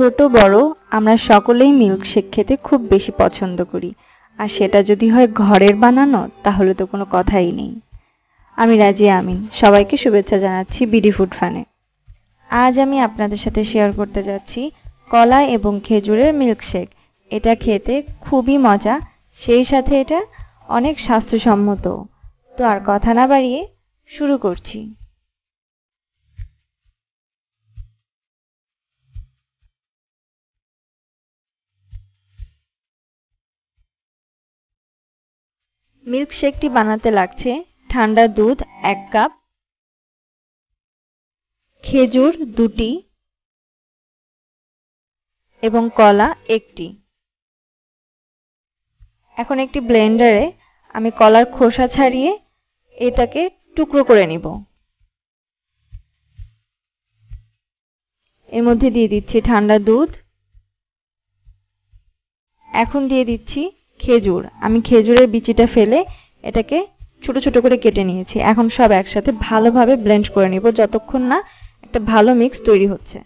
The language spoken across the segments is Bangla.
ছোট বড় আমরা সকলেই মিল্কশেক খেতে খুব বেশি পছন্দ করি আর সেটা যদি হয় ঘরের বানানো তাহলে তো কোনো কথাই নেই আমি রাজি আমিন সবাইকে শুভেচ্ছা জানাচ্ছি বিডি ফুড ফানে আজ আমি আপনাদের সাথে শেয়ার করতে যাচ্ছি কলা এবং খেজুরের মিল্কশেক এটা খেতে খুবই মজা সেই সাথে এটা অনেক স্বাস্থ্যসম্মত তো আর কথা না বাড়িয়ে শুরু করছি মিল্কশেকটি বানাতে লাগছে ঠান্ডা দুধ এক কাপ খেজুর দুটি এবং কলা একটি এখন একটি ব্লেন্ডারে আমি কলার খোসা ছাড়িয়ে এটাকে টুকরো করে নিব এর মধ্যে দিয়ে দিচ্ছি ঠান্ডা দুধ এখন দিয়ে দিচ্ছি খেজুর আমি খেজুরের বিচিটা ফেলে এটাকে ছোট ছোট করে কেটে নিয়েছি এখন সব একসাথে ভালোভাবে ব্লেন্ড করে নিব যতক্ষণ না একটা ভালো মিক্স তৈরি হচ্ছে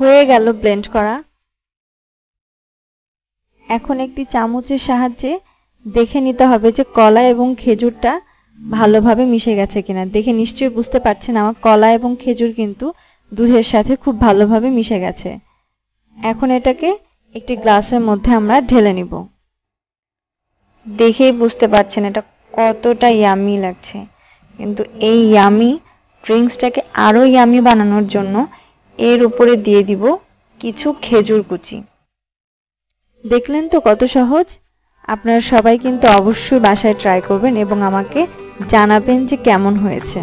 হয়ে গেল ব্লেন্ড করা এখন একটি চামচের সাহায্যে দেখে নিতে হবে যে কলা এবং খেজুরটা ভালোভাবে মিশে গেছে কিনা দেখে নিশ্চয়ই বুঝতে পারছেন আমার কলা এবং খেজুর কিন্তু দুধের সাথে খুব ভালোভাবে মিশে গেছে এখন এটাকে একটি গ্লাসের মধ্যে আমরা ঢেলে নিব দেখেই বুঝতে পারছেন এটা কতটা ইয়ামি লাগছে কিন্তু এই ইয়ামি ড্রিঙ্কসটাকে আরও ইয়ামি বানানোর জন্য এর উপরে দিয়ে দিব কিছু খেজুর কুচি দেখলেন তো কত সহজ আপনারা সবাই কিন্তু অবশ্যই বাসায় ট্রাই করবেন এবং আমাকে জানাবেন যে কেমন হয়েছে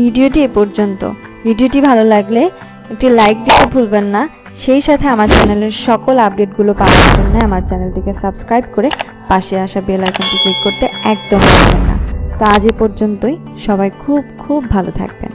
ভিডিওটি এ পর্যন্ত ভিডিওটি ভালো লাগলে একটি লাইক দিতে ভুলবেন না সেই সাথে আমার চ্যানেলের সকল আপডেটগুলো পাওয়ার জন্য আমার চ্যানেলটিকে সাবস্ক্রাইব করে পাশে আসা বেল আইকনটি ক্লিক করতে একদম ভুলবেন না তো আজ এ পর্যন্তই সবাই খুব খুব ভালো থাকবেন